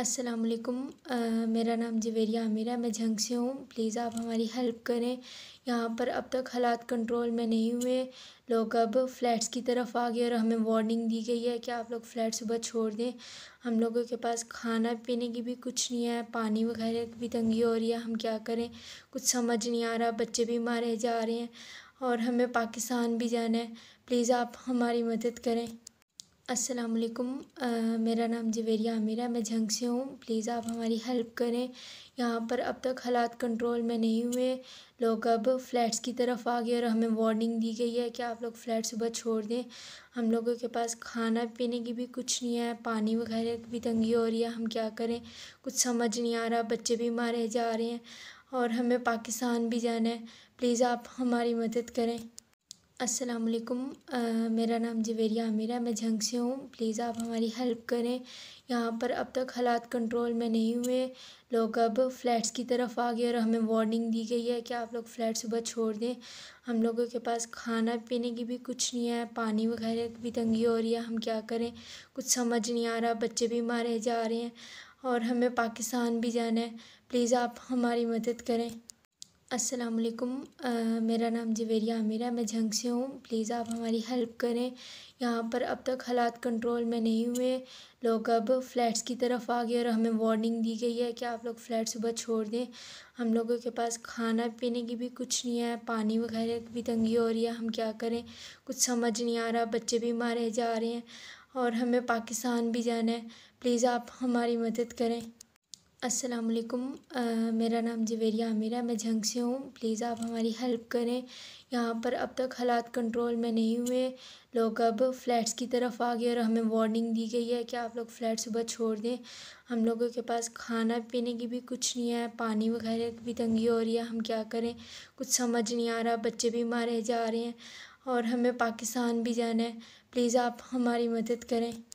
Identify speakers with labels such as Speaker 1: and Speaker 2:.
Speaker 1: अस्सलाम वालेकुम मेरा नाम जवेरिया आमिर है मैं झंग से हूँ प्लीज़ आप हमारी हेल्प करें यहाँ पर अब तक हालात कंट्रोल में नहीं हुए लोग अब फ्लैट्स की तरफ आ गए और हमें वार्निंग दी गई है कि आप लोग फ्लैट सुबह छोड़ दें हम लोगों के पास खाना पीने की भी कुछ नहीं है पानी वगैरह की भी तंगी हो रही है हम क्या करें कुछ समझ नहीं आ रहा बच्चे भी मारे जा रहे हैं और हमें पाकिस्तान भी जाना है प्लीज़ आप हमारी मदद करें अस्सलाम वालेकुम मेरा नाम जवेरिया आमिर है मैं झंग से हूँ प्लीज़ आप हमारी हेल्प करें यहाँ पर अब तक हालात कंट्रोल में नहीं हुए लोग अब फ्लैट्स की तरफ आ गए और हमें वार्निंग दी गई है कि आप लोग फ्लैट सुबह छोड़ दें हम लोगों के पास खाना पीने की भी कुछ नहीं है पानी वगैरह की भी तंगी हो रही है हम क्या करें कुछ समझ नहीं आ रहा बच्चे भी मारे जा रहे हैं और हमें पाकिस्तान भी जाना है प्लीज़ आप हमारी मदद करें अस्सलाम वालेकुम मेरा नाम जवेरिया आमिर है मैं झंग से हूँ प्लीज़ आप हमारी हेल्प करें यहाँ पर अब तक हालात कंट्रोल में नहीं हुए लोग अब फ्लैट्स की तरफ आ गए और हमें वार्निंग दी गई है कि आप लोग फ्लैट सुबह छोड़ दें हम लोगों के पास खाना पीने की भी कुछ नहीं है पानी वगैरह की भी तंगी हो रही है हम क्या करें कुछ समझ नहीं आ रहा बच्चे भी मारे जा रहे हैं और हमें पाकिस्तान भी जाना है प्लीज़ आप हमारी मदद करें अस्सलाम वालेकुम मेरा नाम जवेरिया आमिर है मैं झंग से हूँ प्लीज़ आप हमारी हेल्प करें यहाँ पर अब तक हालात कंट्रोल में नहीं हुए लोग अब फ्लैट्स की तरफ आ गए और हमें वार्निंग दी गई है कि आप लोग फ्लैट सुबह छोड़ दें हम लोगों के पास खाना पीने की भी कुछ नहीं है पानी वगैरह की भी तंगी हो रही है हम क्या करें कुछ समझ नहीं आ रहा बच्चे भी मारे जा रहे हैं और हमें पाकिस्तान भी जाना है प्लीज़ आप हमारी मदद करें अस्सलाम वालेकुम मेरा नाम जवेरिया आमिर है मैं झंग से हूँ प्लीज़ आप हमारी हेल्प करें यहाँ पर अब तक हालात कंट्रोल में नहीं हुए लोग अब फ्लैट्स की तरफ आ गए और हमें वार्निंग दी गई है कि आप लोग फ्लैट सुबह छोड़ दें हम लोगों के पास खाना पीने की भी कुछ नहीं है पानी वगैरह की भी तंगी हो रही है हम क्या करें कुछ समझ नहीं आ रहा बच्चे भी मारे जा रहे हैं और हमें पाकिस्तान भी जाना है प्लीज़ आप हमारी मदद करें